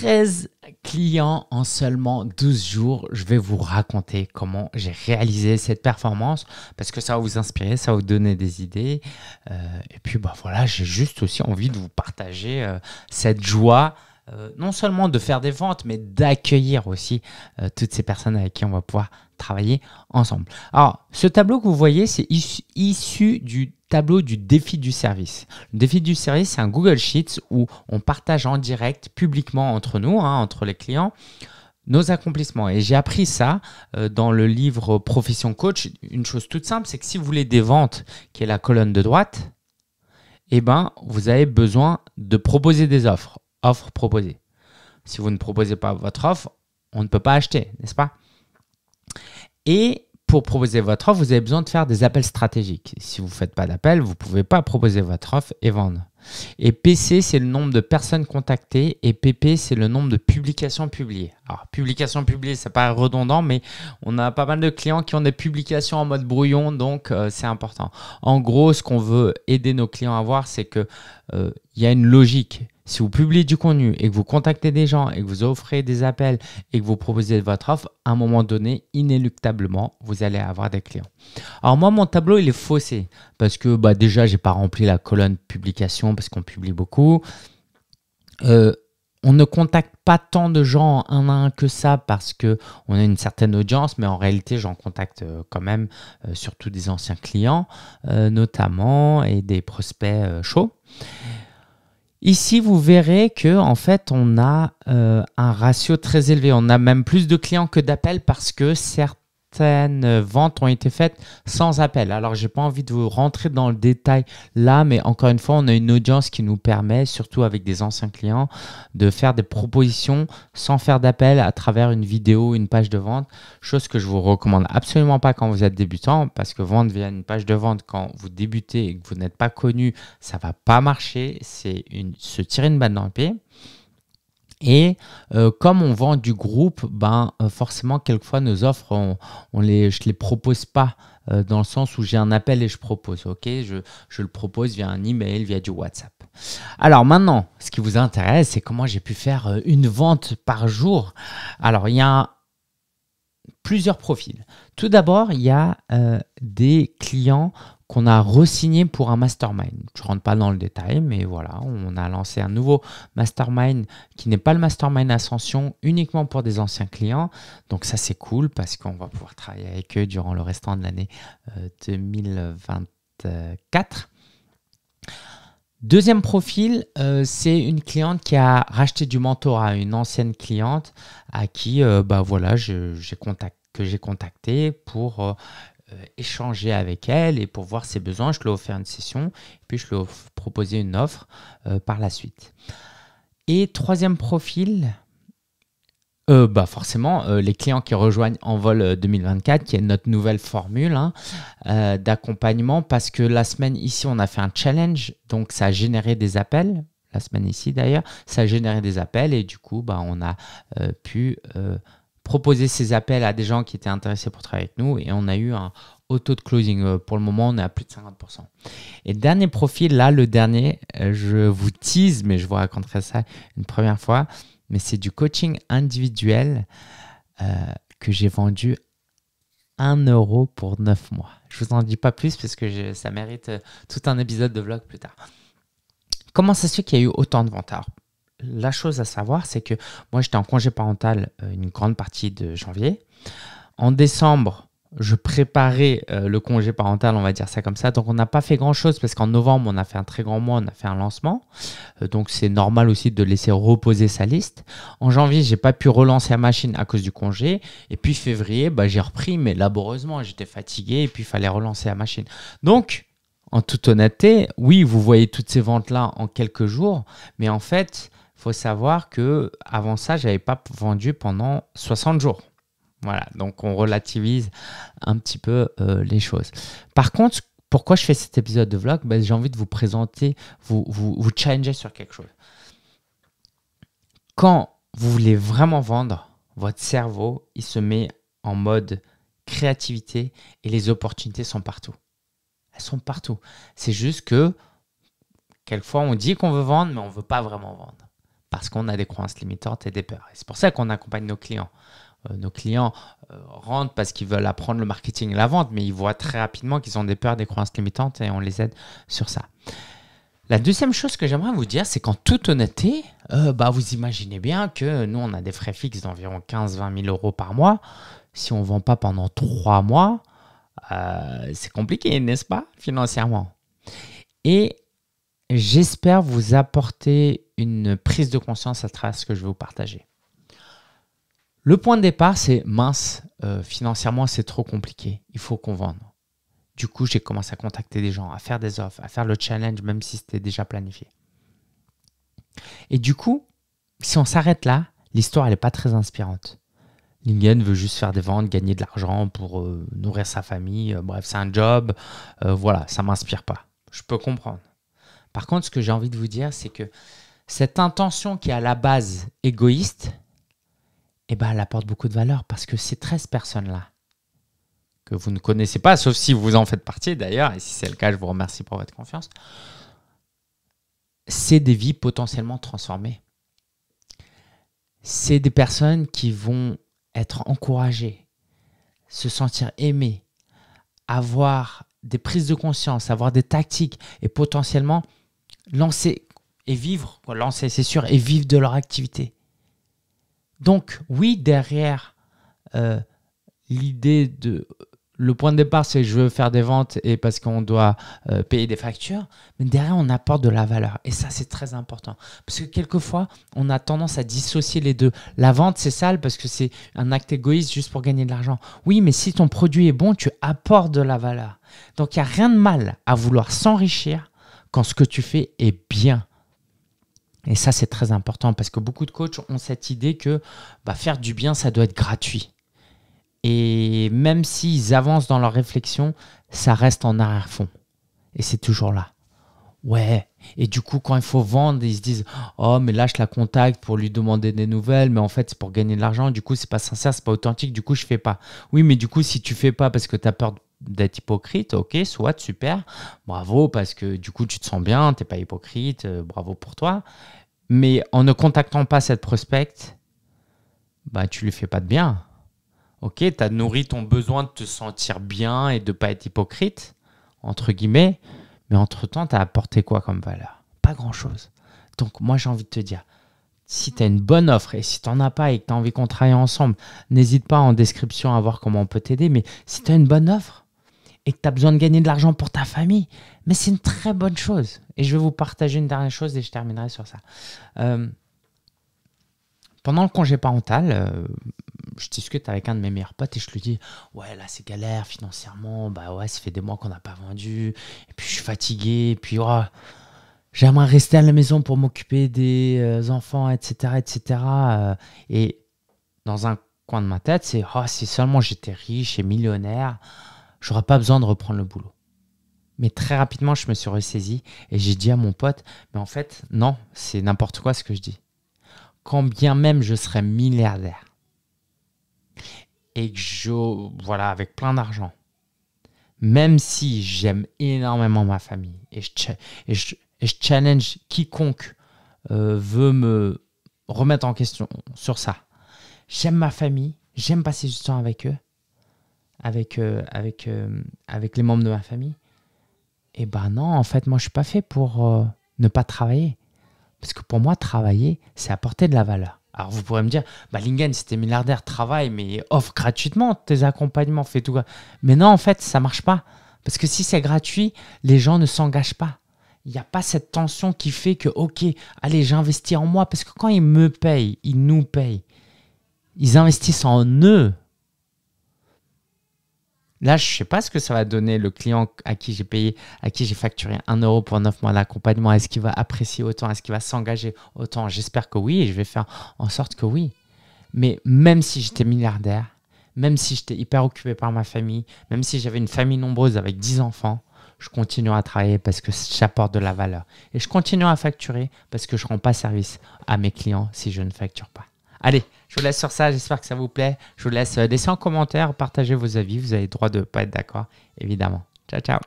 13 clients en seulement 12 jours. Je vais vous raconter comment j'ai réalisé cette performance parce que ça va vous inspirer, ça va vous donner des idées. Euh, et puis bah voilà, j'ai juste aussi envie de vous partager euh, cette joie. Euh, non seulement de faire des ventes, mais d'accueillir aussi toutes ces personnes avec qui on va pouvoir travailler ensemble. Alors, ce tableau que vous voyez, c'est issu du tableau du défi du service. Le défi du service, c'est un Google Sheets où on partage en direct, publiquement entre nous, hein, entre les clients, nos accomplissements. Et j'ai appris ça euh, dans le livre Profession Coach. Une chose toute simple, c'est que si vous voulez des ventes, qui est la colonne de droite, eh ben, vous avez besoin de proposer des offres. Offres proposées. Si vous ne proposez pas votre offre, on ne peut pas acheter, n'est-ce pas Et pour proposer votre offre, vous avez besoin de faire des appels stratégiques. Si vous ne faites pas d'appel, vous ne pouvez pas proposer votre offre et vendre. Et PC, c'est le nombre de personnes contactées et PP, c'est le nombre de publications publiées. Alors, publications publiées, ça paraît redondant, mais on a pas mal de clients qui ont des publications en mode brouillon, donc euh, c'est important. En gros, ce qu'on veut aider nos clients à voir, c'est qu'il euh, y a une logique si vous publiez du contenu et que vous contactez des gens et que vous offrez des appels et que vous proposez votre offre, à un moment donné, inéluctablement, vous allez avoir des clients. Alors moi, mon tableau, il est faussé parce que bah, déjà, n'ai pas rempli la colonne publication parce qu'on publie beaucoup. Euh, on ne contacte pas tant de gens un à un que ça parce qu'on a une certaine audience, mais en réalité, j'en contacte euh, quand même euh, surtout des anciens clients, notamment, et des prospects chauds. Ici, vous verrez que en fait, on a euh, un ratio très élevé. On a même plus de clients que d'appels parce que certes, certaines euh, ventes ont été faites sans appel. Alors, j'ai pas envie de vous rentrer dans le détail là, mais encore une fois, on a une audience qui nous permet, surtout avec des anciens clients, de faire des propositions sans faire d'appel à travers une vidéo, une page de vente, chose que je vous recommande absolument pas quand vous êtes débutant, parce que vendre via une page de vente quand vous débutez et que vous n'êtes pas connu, ça va pas marcher. C'est une se tirer une balle dans le pied. Et euh, comme on vend du groupe, ben euh, forcément quelquefois nos offres, on, je les propose pas euh, dans le sens où j'ai un appel et je propose, ok je, je, le propose via un email, via du WhatsApp. Alors maintenant, ce qui vous intéresse, c'est comment j'ai pu faire une vente par jour. Alors il y a plusieurs profils. Tout d'abord, il y a des clients qu'on a resigné pour un mastermind. Je rentre pas dans le détail, mais voilà, on a lancé un nouveau mastermind qui n'est pas le mastermind Ascension, uniquement pour des anciens clients. Donc ça c'est cool parce qu'on va pouvoir travailler avec eux durant le restant de l'année 2024. Euh, Deuxième profil, euh, c'est une cliente qui a racheté du mentor à une ancienne cliente à qui euh, bah voilà, j'ai contacté pour euh, échanger avec elle et pour voir ses besoins. Je lui ai offert une session, et puis je lui ai proposé une offre euh, par la suite. Et troisième profil, euh, bah forcément, les clients qui rejoignent vol 2024, qui est notre nouvelle formule hein, d'accompagnement, parce que la semaine ici, on a fait un challenge, donc ça a généré des appels. La semaine ici, d'ailleurs, ça a généré des appels et du coup, bah, on a pu proposer ces appels à des gens qui étaient intéressés pour travailler avec nous et on a eu un haut taux de closing. Euh, pour le moment, on est à plus de 50%. Et dernier profil, là, le dernier, euh, je vous tease, mais je vous raconterai ça une première fois, mais c'est du coaching individuel euh, que j'ai vendu 1 euro pour 9 mois. Je vous en dis pas plus parce que ça mérite tout un épisode de vlog plus tard. Comment ça se fait qu'il y a eu autant de ventes la chose à savoir, c'est que moi, j'étais en congé parental euh, une grande partie de janvier. En décembre, je préparais euh, le congé parental, on va dire ça comme ça. Donc, on n'a pas fait grand-chose parce qu'en novembre, on a fait un très grand mois, on a fait un lancement. Euh, donc, c'est normal aussi de laisser reposer sa liste. En janvier, j'ai pas pu relancer la machine à cause du congé. Et puis, février, bah, j'ai repris, mais laborieusement, j'étais fatigué et puis il fallait relancer la machine. Donc, en toute honnêteté, oui, vous voyez toutes ces ventes-là en quelques jours, mais en fait, faut savoir que avant ça, j'avais pas vendu pendant 60 jours. Voilà, donc on relativise un petit peu euh, les choses. Par contre, pourquoi je fais cet épisode de vlog ben, J'ai envie de vous présenter, vous, vous, vous challenger sur quelque chose. Quand vous voulez vraiment vendre, votre cerveau, il se met en mode créativité et les opportunités sont partout. Elles sont partout. C'est juste que quelquefois on dit qu'on veut vendre, mais on ne veut pas vraiment vendre parce qu'on a des croyances limitantes et des peurs. Et c'est pour ça qu'on accompagne nos clients. Euh, nos clients euh, rentrent parce qu'ils veulent apprendre le marketing et la vente, mais ils voient très rapidement qu'ils ont des peurs, des croyances limitantes et on les aide sur ça. La deuxième chose que j'aimerais vous dire, c'est qu'en toute honnêteté, euh, bah, vous imaginez bien que nous, on a des frais fixes d'environ 15-20 000 euros par mois. Si on ne vend pas pendant trois mois, c'est compliqué, n'est-ce pas, financièrement Et J'espère vous apporter une prise de conscience à travers ce que je vais vous partager. Le point de départ, c'est mince, euh, financièrement, c'est trop compliqué, il faut qu'on vende. Du coup, j'ai commencé à contacter des gens, à faire des offres, à faire le challenge, même si c'était déjà planifié. Et du coup, si on s'arrête là, l'histoire, elle n'est pas très inspirante. Lingen veut juste faire des ventes, gagner de l'argent pour euh, nourrir sa famille. Euh, bref, c'est un job. voilà, ça ne m'inspire pas. Je peux comprendre. Par contre, ce que j'ai envie de vous dire, c'est que cette intention qui est à la base égoïste, eh ben, elle apporte beaucoup de valeur parce que ces 13 personnes-là, que vous ne connaissez pas, sauf si vous en faites partie d'ailleurs, et si c'est le cas, je vous remercie pour votre confiance, c'est des vies potentiellement transformées. C'est des personnes qui vont être encouragées, se sentir aimées, avoir des prises de conscience, avoir des tactiques et potentiellement lancer et vivre, lancer c'est sûr, et vivre de leur activité. Donc oui, derrière euh, l'idée de... Le point de départ, c'est je veux faire des ventes et parce qu'on doit euh, payer des factures, mais derrière, on apporte de la valeur. Et ça, c'est très important. Parce que quelquefois, on a tendance à dissocier les deux. La vente, c'est sale parce que c'est un acte égoïste juste pour gagner de l'argent. Oui, mais si ton produit est bon, tu apportes de la valeur. Donc, il n'y a rien de mal à vouloir s'enrichir ce que tu fais est bien. Et ça, c'est très important parce que beaucoup de coachs ont cette idée que bah, faire du bien, ça doit être gratuit. Et même s'ils avancent dans leur réflexion, ça reste en arrière-fond. Et c'est toujours là. Ouais. Et du coup, quand il faut vendre, ils se disent Oh, mais là, je la contacte pour lui demander des nouvelles, mais en fait, c'est pour gagner de l'argent. Du coup, c'est pas sincère, c'est pas authentique. Du coup, je fais pas. Oui, mais du coup, si tu fais pas parce que tu as peur de d'être hypocrite, ok, soit super, bravo parce que du coup tu te sens bien, t'es pas hypocrite, euh, bravo pour toi. Mais en ne contactant pas cette prospect, bah tu lui fais pas de bien. Ok, tu as nourri ton besoin de te sentir bien et de pas être hypocrite, entre guillemets, mais entre-temps, tu as apporté quoi comme valeur Pas grand-chose. Donc moi j'ai envie de te dire, si tu as une bonne offre et si tu n'en as pas et que tu as envie qu'on travaille ensemble, n'hésite pas en description à voir comment on peut t'aider, mais si tu as une bonne offre, et que tu as besoin de gagner de l'argent pour ta famille, mais c'est une très bonne chose. Et je vais vous partager une dernière chose et je terminerai sur ça. Euh, pendant le congé parental, euh, je discute avec un de mes meilleurs potes et je lui dis Ouais, là c'est galère financièrement, bah ouais, ça fait des mois qu'on n'a pas vendu, et puis je suis fatigué, et puis oh, j'aimerais rester à la maison pour m'occuper des euh, enfants, etc. etc. et dans un coin de ma tête, c'est Oh, si seulement j'étais riche et millionnaire, J'aurai pas besoin de reprendre le boulot. Mais très rapidement, je me suis ressaisi et j'ai dit à mon pote, mais en fait, non, c'est n'importe quoi ce que je dis. Quand bien même je serais milliardaire et que je, voilà, avec plein d'argent, même si j'aime énormément ma famille et je, challenge quiconque euh, veut me remettre en question sur ça, j'aime ma famille, j'aime passer du temps avec eux, avec, euh, euh, avec, les membres de ma famille. Et ben non, en fait, moi, je suis pas fait pour euh, ne pas travailler. Parce que pour moi, travailler, c'est apporter de la valeur. Alors vous pourrez me dire, bah, Lingen, si milliardaire, travaille, mais offre gratuitement tes accompagnements, fais tout. Mais non, en fait, ça marche pas. Parce que si c'est gratuit, les gens ne s'engagent pas. Il n'y a pas cette tension qui fait que, ok, allez, j'investis en moi. Parce que quand ils me payent, ils nous payent. Ils investissent en eux, Là, je ne sais pas ce que ça va donner le client à qui j'ai payé, à qui j'ai facturé un euro pour neuf mois d'accompagnement. Est-ce qu'il va apprécier autant Est-ce qu'il va s'engager autant J'espère que oui et je vais faire en sorte que oui. Mais même si j'étais milliardaire, même si j'étais hyper occupé par ma famille, même si j'avais une famille nombreuse avec 10 enfants, je continue à travailler parce que j'apporte de la valeur. Et je continue à facturer parce que je ne rends pas service à mes clients si je ne facture pas. Allez, je vous laisse sur ça. J'espère que ça vous plaît. Je vous laisse laisser euh, un commentaire, partager vos avis. Vous avez le droit de ne pas être d'accord, évidemment. Ciao, ciao.